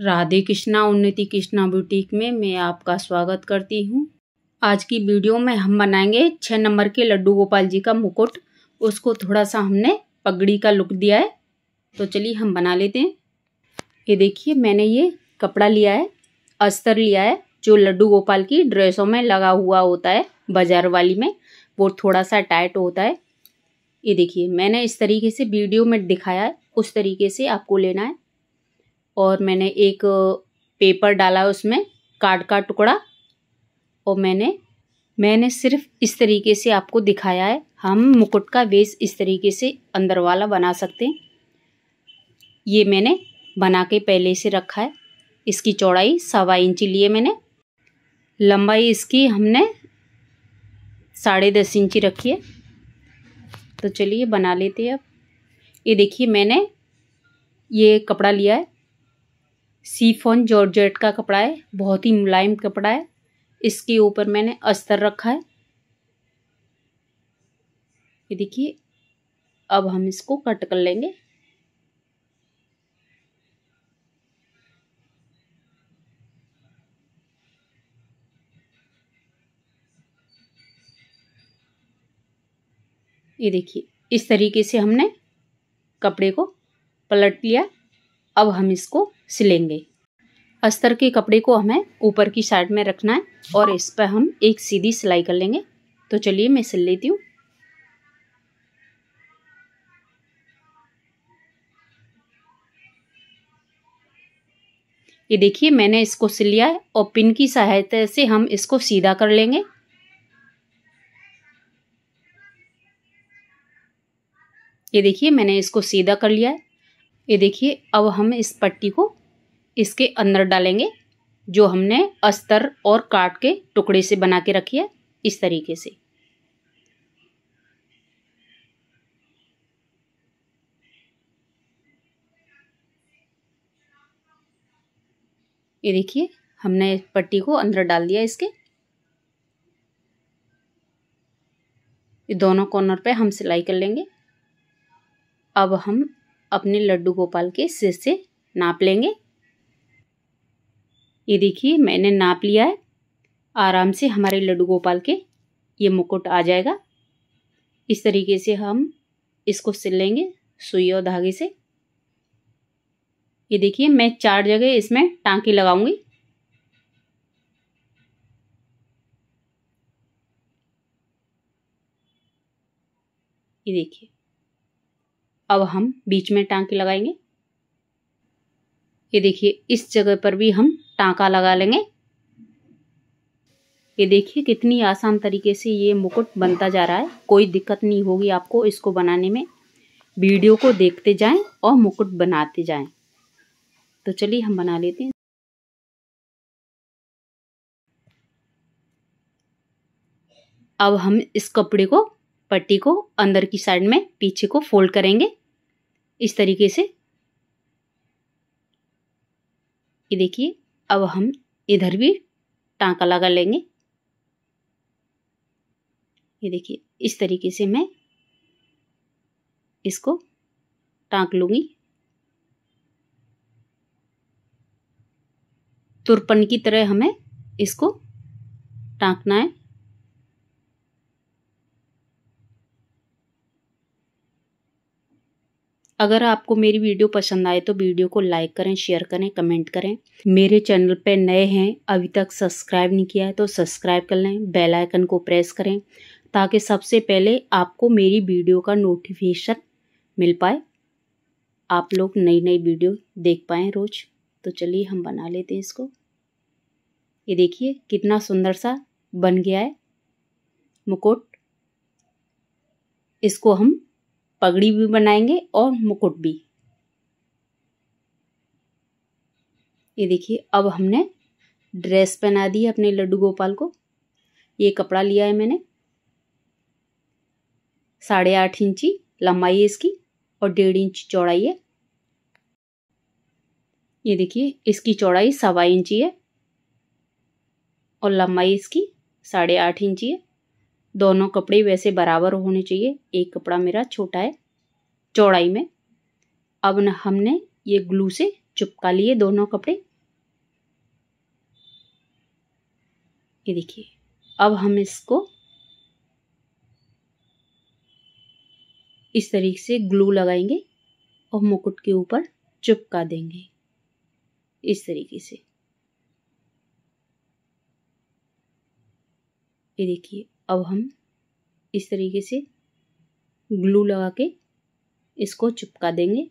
राधे कृष्णा उन्नति कृष्णा बुटीक में मैं आपका स्वागत करती हूँ आज की वीडियो में हम बनाएंगे छः नंबर के लड्डू गोपाल जी का मुकुट उसको थोड़ा सा हमने पगड़ी का लुक दिया है तो चलिए हम बना लेते हैं ये देखिए मैंने ये कपड़ा लिया है अस्तर लिया है जो लड्डू गोपाल की ड्रेसों में लगा हुआ होता है बाजार वाली में वो थोड़ा सा टाइट होता है ये देखिए मैंने इस तरीके से वीडियो में दिखाया है उस तरीके से आपको लेना है और मैंने एक पेपर डाला उसमें कार्ड का टुकड़ा और मैंने मैंने सिर्फ इस तरीके से आपको दिखाया है हम मुकुट का वेस इस तरीके से अंदर वाला बना सकते हैं ये मैंने बना के पहले से रखा है इसकी चौड़ाई सवा इंची लिए मैंने लंबाई इसकी हमने साढ़े दस इंची रखी है तो चलिए बना लेते हैं अब ये देखिए मैंने ये कपड़ा लिया है सीफोन जॉर्जेट का कपड़ा है बहुत ही मुलायम कपड़ा है इसके ऊपर मैंने अस्तर रखा है ये देखिए अब हम इसको कट कर लेंगे ये देखिए इस तरीके से हमने कपड़े को पलट लिया अब हम इसको सिलेंगे अस्तर के कपड़े को हमें ऊपर की साइड में रखना है और इस पर हम एक सीधी सिलाई कर लेंगे तो चलिए मैं सिल लेती हूँ ये देखिए मैंने इसको सिल लिया है और पिन की सहायता से हम इसको सीधा कर लेंगे ये देखिए मैंने इसको सीधा कर लिया है ये देखिए अब हम इस पट्टी को इसके अंदर डालेंगे जो हमने अस्तर और काट के टुकड़े से बना के रखी है इस तरीके से ये देखिए हमने पट्टी को अंदर डाल दिया इसके ये दोनों कॉर्नर पे हम सिलाई कर लेंगे अब हम अपने लड्डू गोपाल के सिर से नाप लेंगे ये देखिए मैंने नाप लिया है आराम से हमारे लड्डू गोपाल के ये मुकुट आ जाएगा इस तरीके से हम इसको सिल लेंगे सुई और धागे से ये देखिए मैं चार जगह इसमें टांके लगाऊंगी ये देखिए अब हम बीच में टांके लगाएंगे ये देखिए इस जगह पर भी हम टाँका लगा लेंगे ये देखिए कितनी आसान तरीके से ये मुकुट बनता जा रहा है कोई दिक्कत नहीं होगी आपको इसको बनाने में वीडियो को देखते जाएं और मुकुट बनाते जाएं तो चलिए हम बना लेते हैं अब हम इस कपड़े को पट्टी को अंदर की साइड में पीछे को फोल्ड करेंगे इस तरीके से ये देखिए अब हम इधर भी टाँका लगा लेंगे ये देखिए इस तरीके से मैं इसको टाँक लूँगी तुरपन की तरह हमें इसको टाँकना है अगर आपको मेरी वीडियो पसंद आए तो वीडियो को लाइक करें शेयर करें कमेंट करें मेरे चैनल पर नए हैं अभी तक सब्सक्राइब नहीं किया है तो सब्सक्राइब कर लें बेल आइकन को प्रेस करें ताकि सबसे पहले आपको मेरी वीडियो का नोटिफिकेशन मिल पाए आप लोग नई नई वीडियो देख पाएँ रोज़ तो चलिए हम बना लेते हैं इसको ये देखिए कितना सुंदर सा बन गया है मुकुट इसको हम पगड़ी भी बनाएंगे और मुकुट भी ये देखिए अब हमने ड्रेस पहना दी है अपने लड्डू गोपाल को ये कपड़ा लिया है मैंने साढ़े आठ इंची लंबाई है इसकी और डेढ़ इंच चौड़ाई है ये देखिए इसकी चौड़ाई सवा इंची है और लंबाई इसकी साढ़े आठ इंची है दोनों कपड़े वैसे बराबर होने चाहिए एक कपड़ा मेरा छोटा है चौड़ाई में अब न हमने ये ग्लू से चुपका लिए दोनों कपड़े ये देखिए अब हम इसको इस तरीके से ग्लू लगाएंगे और मुकुट के ऊपर चुपका देंगे इस तरीके से ये देखिए अब हम इस तरीके से ग्लू लगा के इसको चिपका देंगे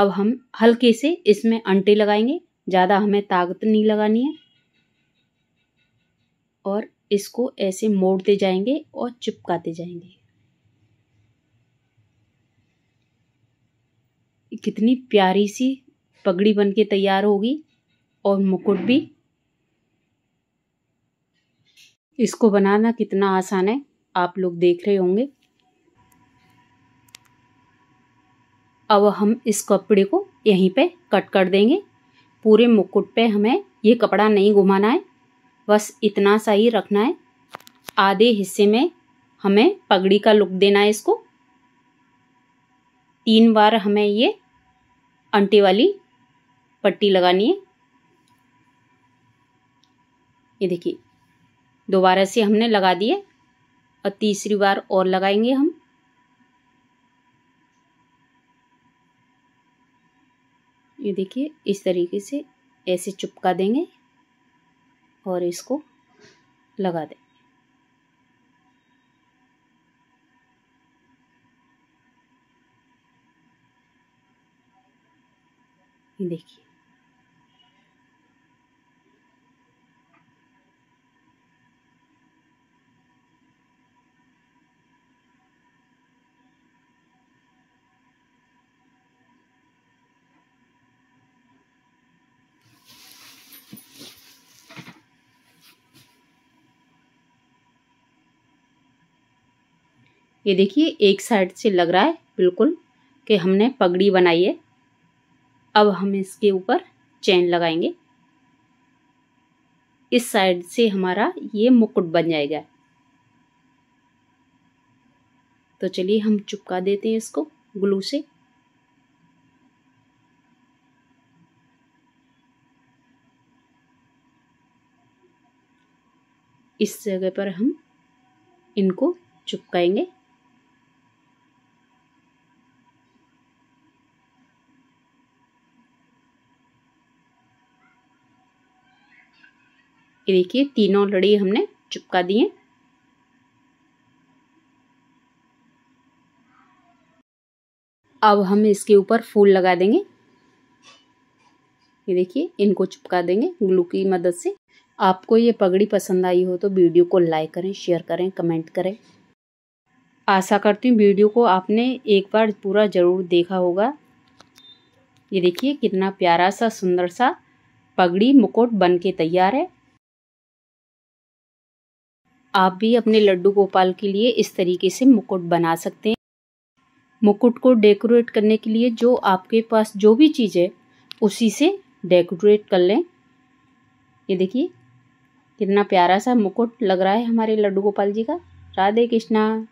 अब हम हल्के से इसमें अंटे लगाएंगे ज़्यादा हमें ताकत नहीं लगानी है और इसको ऐसे मोड़ते जाएंगे और चिपकाते जाएंगे कितनी प्यारी सी पगड़ी बनके तैयार होगी और मुकुट भी इसको बनाना कितना आसान है आप लोग देख रहे होंगे अब हम इस कपड़े को यहीं पे कट कर देंगे पूरे मुकुट पे हमें ये कपड़ा नहीं घुमाना है बस इतना सा ही रखना है आधे हिस्से में हमें पगड़ी का लुक देना है इसको तीन बार हमें ये अंटे वाली पट्टी लगानी है ये देखिए दोबारा से हमने लगा दिए और तीसरी बार और लगाएंगे हम ये देखिए इस तरीके से ऐसे चुपका देंगे और इसको लगा देंगे देखिए ये देखिए एक साइड से लग रहा है बिल्कुल कि हमने पगड़ी बनाई है अब हम इसके ऊपर चैन लगाएंगे इस साइड से हमारा ये मुकुट बन जाएगा तो चलिए हम चुपका देते हैं इसको ग्लू से इस जगह पर हम इनको चुपकाएंगे देखिए तीनों लड़ी हमने चिपका दिए अब हम इसके ऊपर फूल लगा देंगे ये देखिए इनको चिपका देंगे ग्लू की मदद से आपको ये पगड़ी पसंद आई हो तो वीडियो को लाइक करें शेयर करें कमेंट करें आशा करती हूँ वीडियो को आपने एक बार पूरा ज़रूर देखा होगा ये देखिए कितना प्यारा सा सुंदर सा पगड़ी मुकुट बन के तैयार है आप भी अपने लड्डू गोपाल के लिए इस तरीके से मुकुट बना सकते हैं मुकुट को डेकोरेट करने के लिए जो आपके पास जो भी चीज़ है उसी से डेकोरेट कर लें ये देखिए कितना प्यारा सा मुकुट लग रहा है हमारे लड्डू गोपाल जी का राधे कृष्णा